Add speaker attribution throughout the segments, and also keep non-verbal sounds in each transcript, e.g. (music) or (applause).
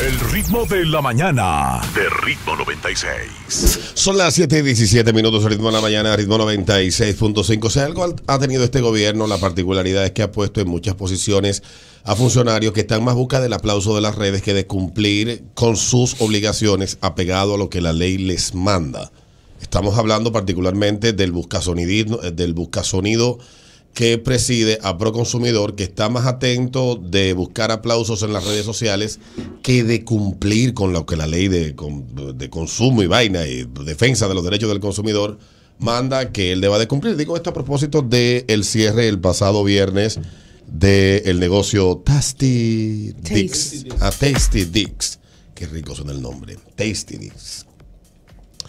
Speaker 1: El ritmo de la mañana. De ritmo 96. Son las 7 y 17 minutos, ritmo de la mañana, ritmo 96.5. O sea, algo ha tenido este gobierno, la particularidad es que ha puesto en muchas posiciones a funcionarios que están más busca del aplauso de las redes que de cumplir con sus obligaciones apegado a lo que la ley les manda. Estamos hablando particularmente del buscasonido eh, del buscasonido que preside a Proconsumidor, que está más atento de buscar aplausos en las redes sociales que de cumplir con lo que la ley de, consumo y vaina y defensa de los derechos del consumidor manda que él deba de cumplir. Digo esto a propósito del cierre el pasado viernes del negocio Tasty Dicks. A ah, Tasty Dicks. Qué rico suena el nombre. Tasty Dicks.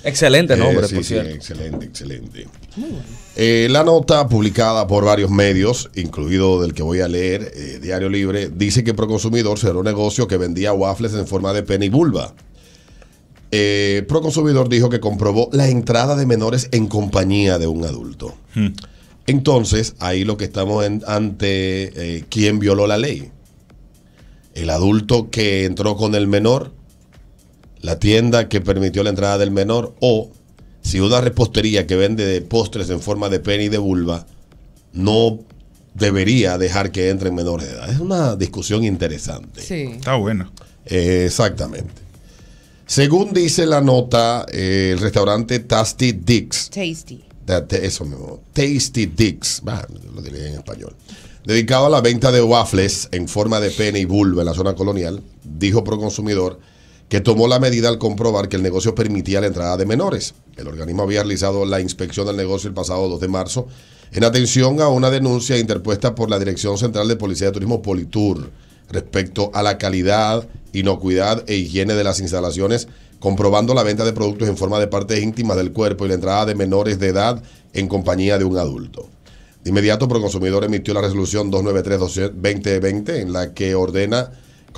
Speaker 1: Excelente eh, nombre, sí, sí, Excelente, excelente. Eh, la nota publicada por varios medios, incluido del que voy a leer, eh, Diario Libre, dice que Proconsumidor cerró un negocio que vendía waffles en forma de pen y vulva. Proconsumidor dijo que comprobó la entrada de menores en compañía de un adulto. Hmm. Entonces, ahí lo que estamos ante quién violó la ley. El adulto que entró con el menor la tienda que permitió la entrada del menor o si una repostería que vende postres en forma de pene y de vulva no debería dejar que entren menores de edad. Es una discusión interesante. Sí. Está bueno. Eh, exactamente. Según dice la nota, eh, el restaurante Tasty Dicks. Tasty. Eso mismo. Tasty Dicks. lo diría en español. Dedicado a la venta de waffles en forma de pene y vulva en la zona colonial, dijo Consumidor que tomó la medida al comprobar que el negocio permitía la entrada de menores. El organismo había realizado la inspección del negocio el pasado 2 de marzo en atención a una denuncia interpuesta por la Dirección Central de Policía de Turismo Politur respecto a la calidad, inocuidad e higiene de las instalaciones, comprobando la venta de productos en forma de partes íntimas del cuerpo y la entrada de menores de edad en compañía de un adulto. De inmediato, Proconsumidor emitió la resolución 293-2020 en la que ordena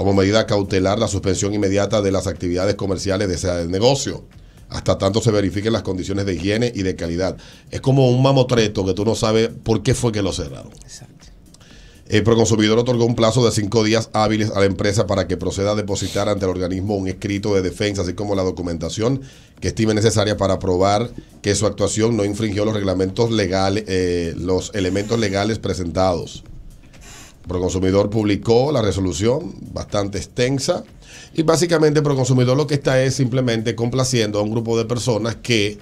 Speaker 1: como medida cautelar la suspensión inmediata de las actividades comerciales de ese negocio hasta tanto se verifiquen las condiciones de higiene y de calidad. Es como un mamotreto que tú no sabes por qué fue que lo cerraron. Exacto. El Proconsumidor otorgó un plazo de cinco días hábiles a la empresa para que proceda a depositar ante el organismo un escrito de defensa, así como la documentación que estime necesaria para probar que su actuación no infringió los reglamentos legales, eh, los elementos legales presentados. Proconsumidor publicó la resolución bastante extensa y básicamente Proconsumidor lo que está es simplemente complaciendo a un grupo de personas que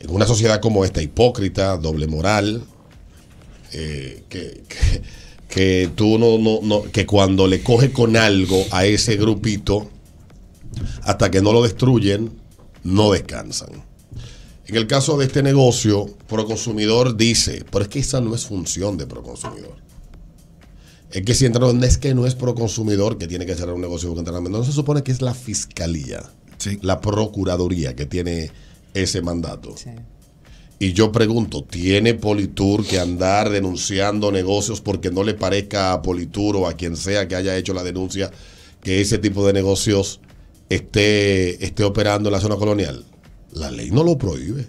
Speaker 1: en una sociedad como esta, hipócrita, doble moral, eh, que, tú que cuando le coge con algo a ese grupito, hasta que no lo destruyen, no descansan. En el caso de este negocio, Proconsumidor dice, pero es que esa no es función de Proconsumidor es que si entra es que no es proconsumidor que tiene que cerrar un negocio porque entra no se supone que es la fiscalía, la procuraduría que tiene ese mandato. Y yo pregunto, ¿tiene Politur que andar denunciando negocios porque no le parezca a Politur o a quien sea que haya hecho la denuncia que ese tipo de negocios esté, esté operando en la zona colonial? La ley no lo prohíbe.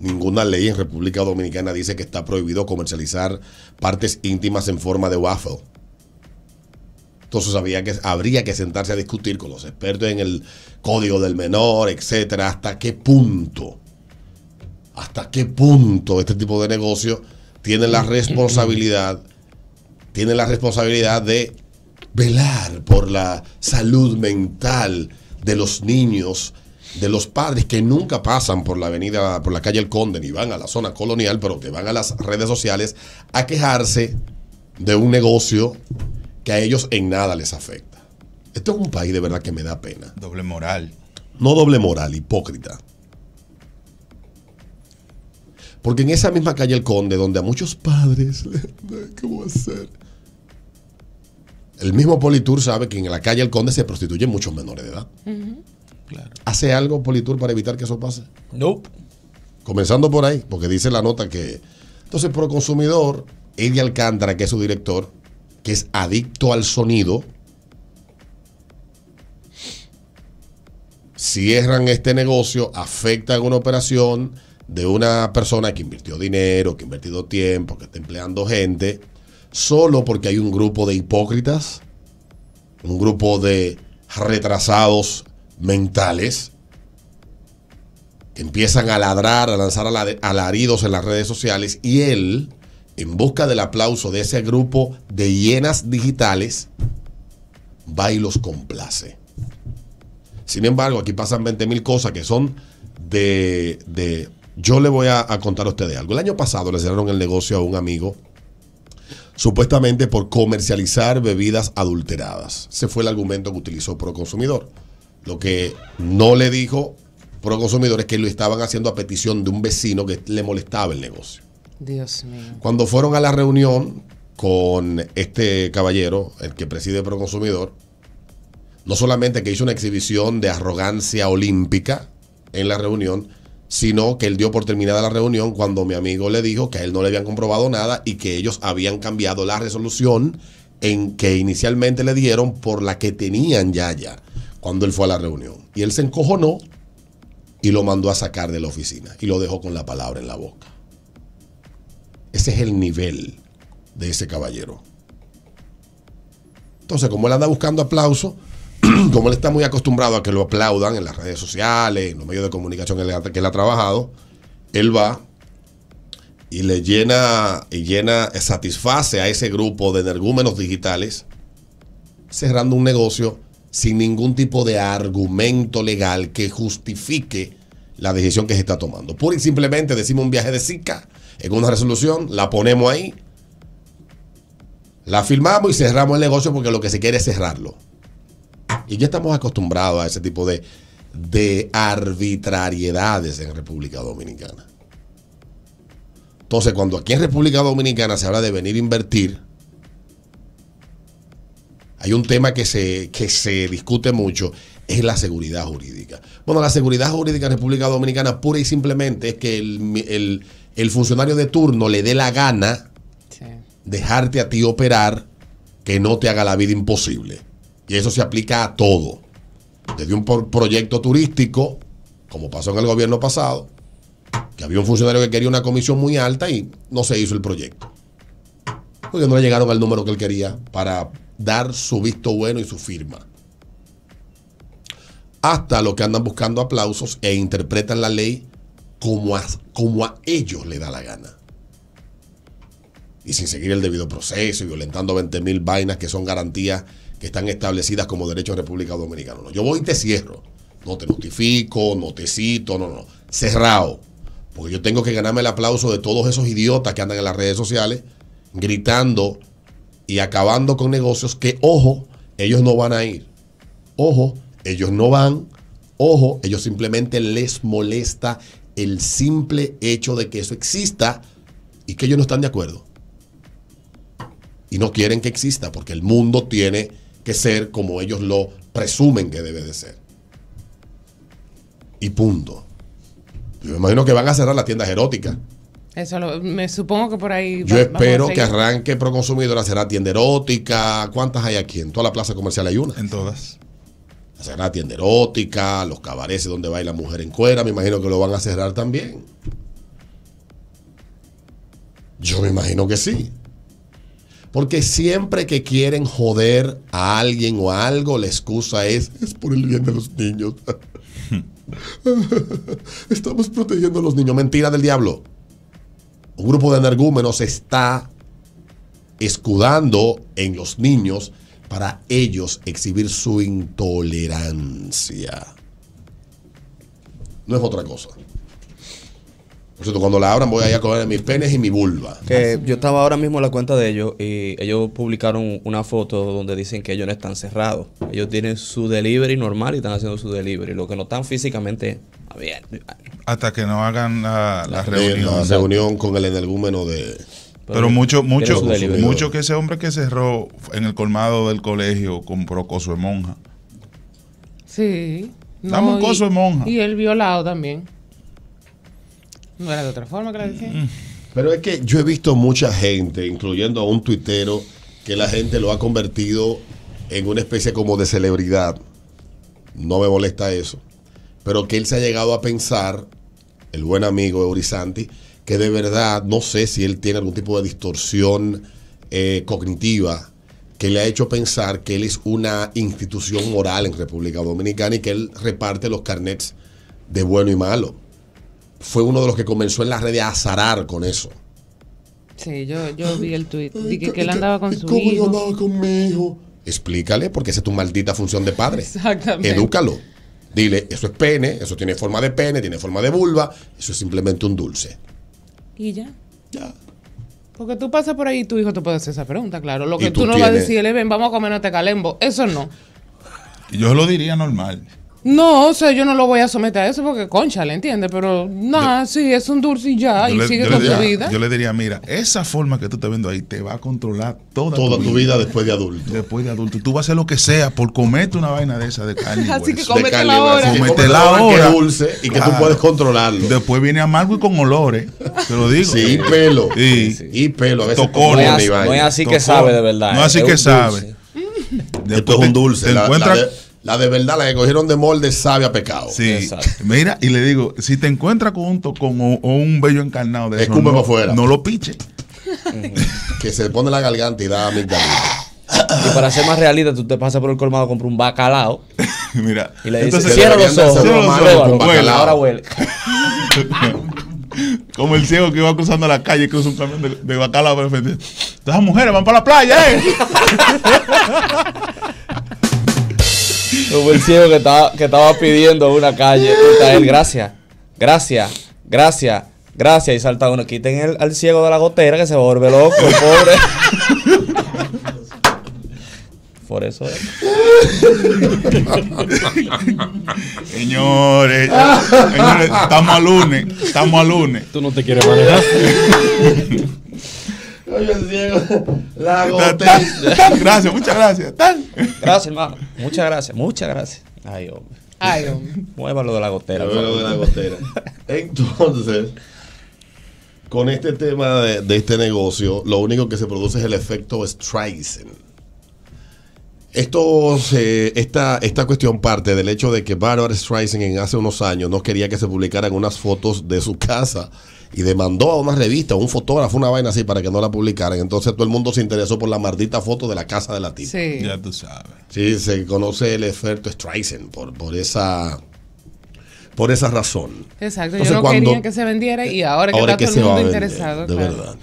Speaker 1: Ninguna ley en República Dominicana dice que está prohibido comercializar partes íntimas en forma de waffle. Entonces que, habría que sentarse a discutir con los expertos en el código del menor, etcétera, hasta qué punto, hasta qué punto este tipo de negocio tiene la responsabilidad, tiene la responsabilidad de velar por la salud mental de los niños de los padres que nunca pasan por la avenida, por la calle El Conde, ni van a la zona colonial, pero que van a las redes sociales a quejarse de un negocio que a ellos en nada les afecta. Esto es un país de verdad que me da pena. Doble moral. No doble moral, hipócrita. Porque en esa misma calle El Conde, donde a muchos padres, (laughs) ¿qué voy a hacer? El mismo Politur sabe que en la calle El Conde se prostituyen muchos menores de edad. ¿Hace algo Politur para evitar que eso pase? No. Nope. Comenzando por ahí, porque dice la nota que. Entonces, por consumidor, Eddie Alcántara, que es su director, que es adicto al sonido, cierran este negocio, afectan una operación de una persona que invirtió dinero, que ha invertido tiempo, que está empleando gente, solo porque hay un grupo de hipócritas, un grupo de retrasados mentales empiezan a ladrar, a lanzar alaridos en las redes sociales y él, en busca del aplauso de ese grupo de hienas digitales, va y los complace. Sin embargo, aquí pasan 20 mil cosas que son de, yo le voy a, contar a ustedes algo. El año pasado le cerraron el negocio a un amigo supuestamente por comercializar bebidas adulteradas. Ese fue el argumento que utilizó Proconsumidor. Lo que no le dijo Proconsumidor es que lo estaban haciendo a petición de un vecino que le molestaba el negocio.
Speaker 2: Dios mío.
Speaker 1: Cuando fueron a la reunión con este caballero, el que preside Proconsumidor, no solamente que hizo una exhibición de arrogancia olímpica en la reunión, sino que él dio por terminada la reunión cuando mi amigo le dijo que a él no le habían comprobado nada y que ellos habían cambiado la resolución en que inicialmente le dieron por la que tenían ya ya cuando él fue a la reunión. Y él se encojonó y lo mandó a sacar de la oficina y lo dejó con la palabra en la boca. Ese es el nivel de ese caballero. Entonces, como él anda buscando aplauso, (clears throat) como él está muy acostumbrado a que lo aplaudan en las redes sociales, en los medios de comunicación que él ha, que él ha trabajado, él va y le llena y llena, satisface a ese grupo de energúmenos digitales cerrando un negocio sin ningún tipo de argumento legal que justifique la decisión que se está tomando. Pura y simplemente decimos un viaje de Zika en una resolución, la ponemos ahí, la firmamos y cerramos el negocio porque lo que se quiere es cerrarlo. Y ya estamos acostumbrados a ese tipo de, de arbitrariedades en República Dominicana. Entonces, cuando aquí en República Dominicana se habla de venir a invertir, hay un tema que se, se discute mucho, es la seguridad jurídica. Bueno, la seguridad jurídica en República Dominicana pura y simplemente es que el, funcionario de turno le dé la gana dejarte a ti operar que no te haga la vida imposible. Y eso se aplica a todo. Desde un proyecto turístico, como pasó en el gobierno pasado, que había un funcionario que quería una comisión muy alta y no se hizo el proyecto. Porque no le llegaron al número que él quería para dar su visto bueno y su firma. Hasta los que andan buscando aplausos e interpretan la ley como a, como a ellos le da la gana. Y sin seguir el debido proceso y violentando 20.000 vainas que son garantías que están establecidas como derecho de República Dominicana. yo voy y te cierro. No te notifico, no te cito, no, no. Cerrado. Porque yo tengo que ganarme el aplauso de todos esos idiotas que andan en las redes sociales gritando y acabando con negocios que, ojo, ellos no van a ir. Ojo, ellos no van. Ojo, ellos simplemente les molesta el simple hecho de que eso exista y que ellos no están de acuerdo. Y no quieren que exista porque el mundo tiene que ser como ellos lo presumen que debe de ser. Y punto. Yo me imagino que van a cerrar las tiendas eróticas.
Speaker 2: Eso me supongo que por ahí. Yo espero que
Speaker 1: arranque Proconsumidora, será tienda erótica. ¿Cuántas hay aquí? En toda la plaza comercial hay una. En todas. Será tienda erótica, los cabareces donde va la mujer en cuera. Me imagino que lo van a cerrar también. Yo me imagino que sí. Porque siempre que quieren joder a alguien o algo, la excusa es, es por el bien de los niños. (laughs) (laughs) Estamos protegiendo a los niños. Mentira del diablo un grupo de energúmenos está escudando en los niños para ellos exhibir su intolerancia. No es otra cosa. Por cierto, cuando la abran voy a ir a coger mis penes y mi vulva. Que yo estaba ahora mismo en la
Speaker 2: cuenta de ellos y ellos publicaron una foto donde dicen que ellos no están cerrados. Ellos tienen su delivery normal y están haciendo su delivery. Lo que no están físicamente
Speaker 1: hasta que no hagan la, reunión. con el energúmeno de... Pero mucho, mucho, mucho que ese hombre que cerró en el colmado del colegio compró coso de monja.
Speaker 2: Sí. No, de monja. Y el violado también. No era de otra forma que mm.
Speaker 1: Pero es que yo he visto mucha gente, incluyendo a un tuitero, que la gente lo ha convertido en una especie como de celebridad. No me molesta eso pero que él se ha llegado a pensar, el buen amigo orizanti que de verdad no sé si él tiene algún tipo de distorsión eh, cognitiva que le ha hecho pensar que él es una institución moral en República Dominicana y que él reparte los carnets de bueno y malo. Fue uno de los que comenzó en las redes a azarar con eso.
Speaker 2: Sí, yo, vi el tuit. Dije que él andaba con su hijo. ¿Cómo andaba con
Speaker 1: Explícale, porque esa es tu maldita función de padre. Exactamente. Edúcalo. Dile, eso es pene, eso tiene forma de pene, tiene forma de vulva, eso es simplemente un dulce.
Speaker 2: ¿Y ya? Ya. Porque tú pasas por ahí y tu hijo te puede hacer esa pregunta, claro. Lo que tú, no vas a decirle, ven, vamos a comer este calembo. Eso no.
Speaker 1: Yo lo diría normal.
Speaker 2: No, o sea, yo no lo voy a someter a eso porque concha, ¿le entiende? Pero nada, sí, es un dulce y ya, y sigue con tu vida. Yo
Speaker 1: le diría, mira, esa forma que tú estás viendo ahí te va a controlar toda, toda tu, vida. después de adulto. Después de adulto. Tú vas a hacer lo que sea por comerte una vaina de esa de (laughs) carne. Así que comete ahora. Cómetela Que dulce y que tú puedes controlarlo. Después viene amargo y con olores, te lo digo. Sí, y pelo. Y pelo. A veces vaina. No es así, que sabe, de verdad. No es eh, así que sabe. Después Esto es un dulce. Te, la de verdad, la que cogieron de molde sabe a pecado. Sí. Mira, y le digo, si te encuentras con un bello encarnado de eso, no, afuera. No lo piche. (laughs) que se pone la garganta y da amigdalita. Y para ser más realista, tú te pasas por el colmado, compras un
Speaker 2: bacalao.
Speaker 1: (laughs) Mira. Y le dices, cierra los ojos. los ojos. ahora huele. (laughs) Como el ciego que iba cruzando la calle y cruza un camión de, bacalao las mujeres van para la playa, ¿eh?
Speaker 2: Como el ciego que estaba, que estaba pidiendo una calle. gracias, gracias, gracias, gracias. Y salta uno, quiten el, al ciego de la gotera que se vuelve loco, pobre. (laughs) Por eso (laughs) señores, señores, estamos a lunes,
Speaker 1: estamos a lunes. Tú no te quieres manejar. (laughs) Gracias, muchas gracias. Gracias, hermano. Muchas gracias, muchas gracias. Ay, hombre. Ay, hombre. Mueva lo de la gotera. Mueva lo de la gotera. Entonces, con este tema de, este negocio, lo único que se produce es el efecto Streisand. Esto esta, cuestión parte del hecho de que Barbara Streisand en hace unos años no quería que se publicaran unas fotos de su casa y demandó a una revista, a un fotógrafo, una vaina así para que no la publicaran. Entonces todo el mundo se interesó por la maldita foto de la casa de la tía. Sí. Ya tú sabes. Sí, se conoce el efecto Streisand por, por esa por esa razón.
Speaker 2: Exacto, yo no quería que se vendiera y ahora, que está todo el mundo interesado. De verdad.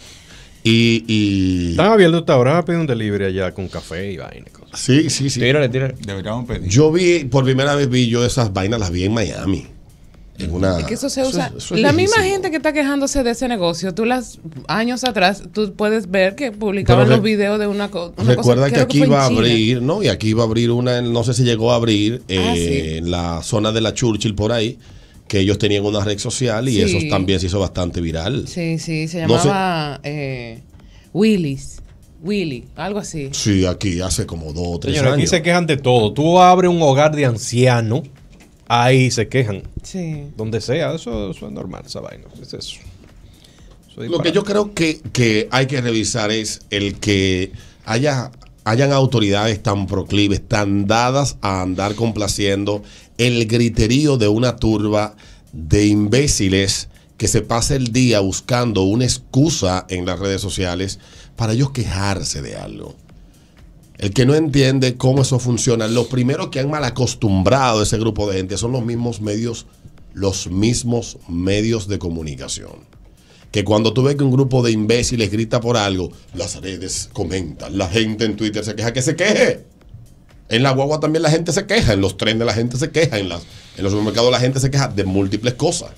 Speaker 1: Y, y... Están abiertos hasta ahora, pedir un delivery allá con café y vaina. Cosas. Sí, sí, sí. Tírale, tírale. Deberíamos pedir. Yo vi, por primera vez vi yo esas vainas, las vi en Miami. Es que
Speaker 2: eso se usa. la misma gente que está quejándose de ese negocio, tú las años atrás, tú puedes ver que publicaban los videos de una, cosa recuerda que aquí iba a abrir,
Speaker 1: ¿no? Y aquí iba a abrir una, no sé si llegó a abrir ah, eh, en la zona de la Churchill por ahí que ellos tenían una red social y eso también se hizo bastante viral. Sí,
Speaker 2: sí, se llamaba eh, Willy's Willis. Willy, algo así.
Speaker 1: Sí, aquí hace como dos o tres años. años. Aquí se quejan de todo. Tú abres
Speaker 2: un hogar de anciano
Speaker 1: ahí se quejan. Sí. Donde
Speaker 2: sea, eso, es normal, esa vaina. Es eso.
Speaker 1: Lo que yo creo que, hay que revisar es el que haya, hayan autoridades tan proclives, tan dadas a andar complaciendo el griterío de una turba de imbéciles que se pasa el día buscando una excusa en las redes sociales para ellos quejarse de algo. El que no entiende cómo eso funciona, los primeros que han mal acostumbrado ese grupo de gente son los mismos medios, los mismos medios de comunicación. Que cuando tú ves que un grupo de imbéciles grita por algo, las redes comentan, la gente en Twitter se queja, que se queje. En la guagua también la gente se queja, en los trenes la gente se queja, en, en los supermercados la gente se queja de múltiples cosas.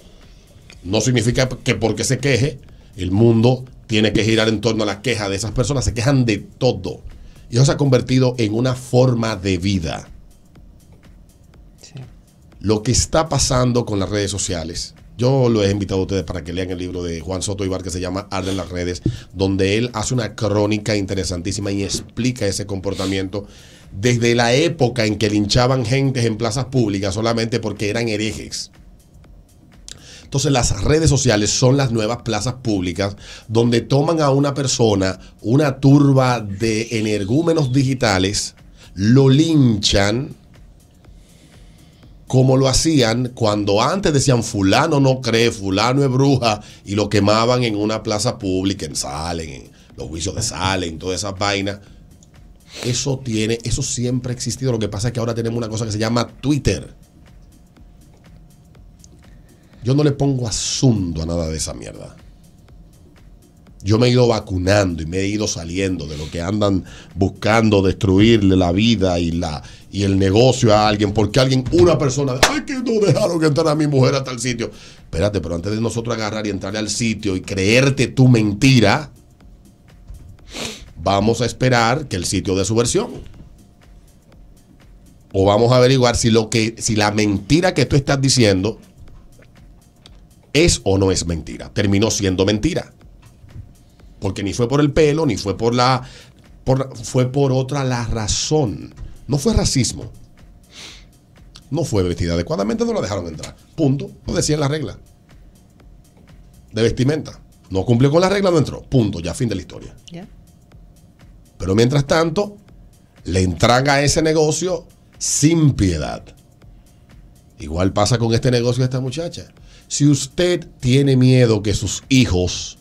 Speaker 1: No significa que porque se queje, el mundo tiene que girar en torno a la queja de esas personas, se quejan de todo y eso se ha convertido en una forma de vida. Lo que está pasando con las redes sociales, yo lo he invitado a ustedes para que lean el libro de Juan Soto Ibar que se llama Arden las redes, donde él hace una crónica interesantísima y explica ese comportamiento desde la época en que linchaban gentes en plazas públicas solamente porque eran herejes. Entonces las redes sociales son las nuevas plazas públicas donde toman a una persona, una turba de energúmenos digitales, lo linchan como lo hacían cuando antes decían fulano no cree, fulano es bruja y lo quemaban en una plaza pública, en Salen, en los juicios de Salen, todas esas vainas. Eso tiene, eso siempre ha existido. Lo que pasa es que ahora tenemos una cosa que se llama Twitter yo no le pongo asunto a nada de esa mierda. Yo me he ido vacunando y me he ido saliendo de lo que andan buscando destruirle la vida y, la, y el negocio a alguien, porque alguien, una persona, ay, que no dejaron que entrara a mi mujer a tal sitio. Espérate, pero antes de nosotros agarrar y entrar al sitio y creerte tu mentira, vamos a esperar que el sitio dé su versión. O vamos a averiguar si, lo que, si la mentira que tú estás diciendo ¿Es o no es mentira? Terminó siendo mentira. Porque ni fue por el pelo, ni fue por la. Por, fue por otra la razón. No fue racismo. No fue vestida adecuadamente, no la dejaron entrar. Punto. Lo decían la regla De vestimenta. No cumplió con la regla, no entró. Punto. Ya fin de la historia. Pero mientras tanto, le entran a ese negocio sin piedad. Igual pasa con este negocio de esta muchacha. Si usted tiene miedo que sus hijos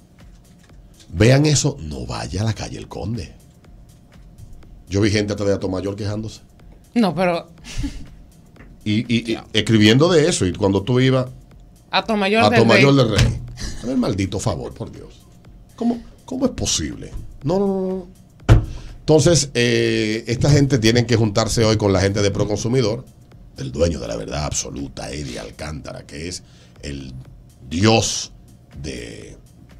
Speaker 1: vean eso, no vaya a la calle El Conde. Yo vi gente hasta de Mayor quejándose. No, pero. Y, escribiendo de eso, y cuando tú ibas.
Speaker 2: A Mayor del
Speaker 1: Rey. A ver, El maldito favor, por Dios. ¿Cómo, es posible? No, no, no. Entonces, eh, esta gente tiene que juntarse hoy con la gente de Proconsumidor, el dueño de la verdad absoluta, Eddie Alcántara, que es el dios de,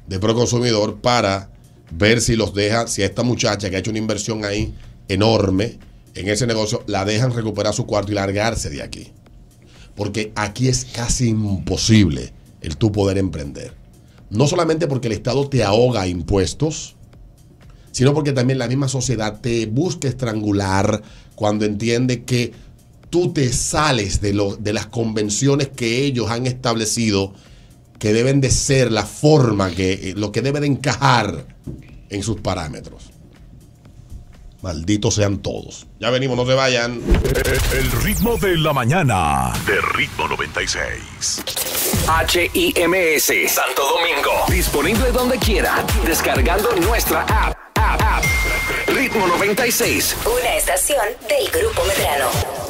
Speaker 1: de Proconsumidor para ver si los deja, si esta muchacha que ha hecho una inversión ahí enorme en ese negocio, la dejan recuperar su cuarto y largarse de aquí. Porque aquí es casi imposible el tú poder emprender. No solamente porque el Estado te ahoga impuestos, sino porque también la misma sociedad te busca estrangular cuando entiende que tú te sales de, de las convenciones que ellos han establecido que deben de ser la forma que eh, lo que debe de encajar en sus parámetros. Malditos sean todos. Ya venimos, no se vayan. El ritmo de la mañana. De ritmo 96. h i Santo Domingo. Disponible
Speaker 2: donde quiera. Descargando nuestra app. app. Ritmo 96.
Speaker 1: Una estación del Grupo Medrano.